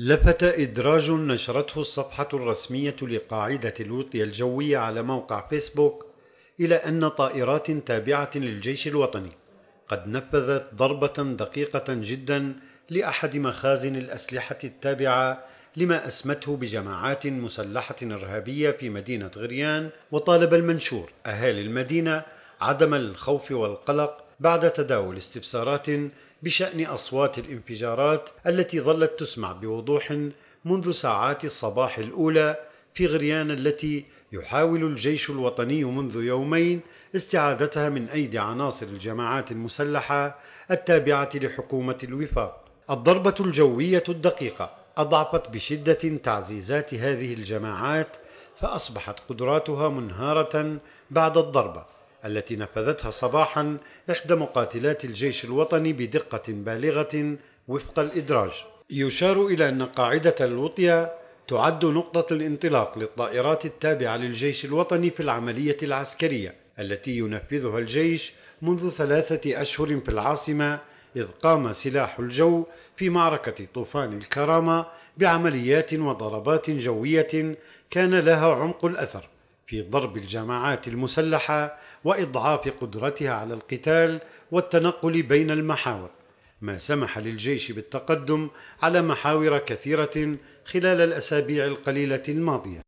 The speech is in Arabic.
لفت إدراج نشرته الصفحة الرسمية لقاعدة الوطي الجوية على موقع فيسبوك إلى أن طائرات تابعة للجيش الوطني قد نفذت ضربة دقيقة جدا لأحد مخازن الأسلحة التابعة لما أسمته بجماعات مسلحة إرهابية في مدينة غريان وطالب المنشور أهالي المدينة عدم الخوف والقلق بعد تداول استفسارات بشان اصوات الانفجارات التي ظلت تسمع بوضوح منذ ساعات الصباح الاولى في غريان التي يحاول الجيش الوطني منذ يومين استعادتها من ايدي عناصر الجماعات المسلحه التابعه لحكومه الوفاق الضربه الجويه الدقيقه اضعفت بشده تعزيزات هذه الجماعات فاصبحت قدراتها منهاره بعد الضربه التي نفذتها صباحا إحدى مقاتلات الجيش الوطني بدقة بالغة وفق الإدراج يشار إلى أن قاعدة الوطية تعد نقطة الانطلاق للطائرات التابعة للجيش الوطني في العملية العسكرية التي ينفذها الجيش منذ ثلاثة أشهر في العاصمة إذ قام سلاح الجو في معركة طوفان الكرامة بعمليات وضربات جوية كان لها عمق الأثر في ضرب الجماعات المسلحه واضعاف قدرتها على القتال والتنقل بين المحاور ما سمح للجيش بالتقدم على محاور كثيره خلال الاسابيع القليله الماضيه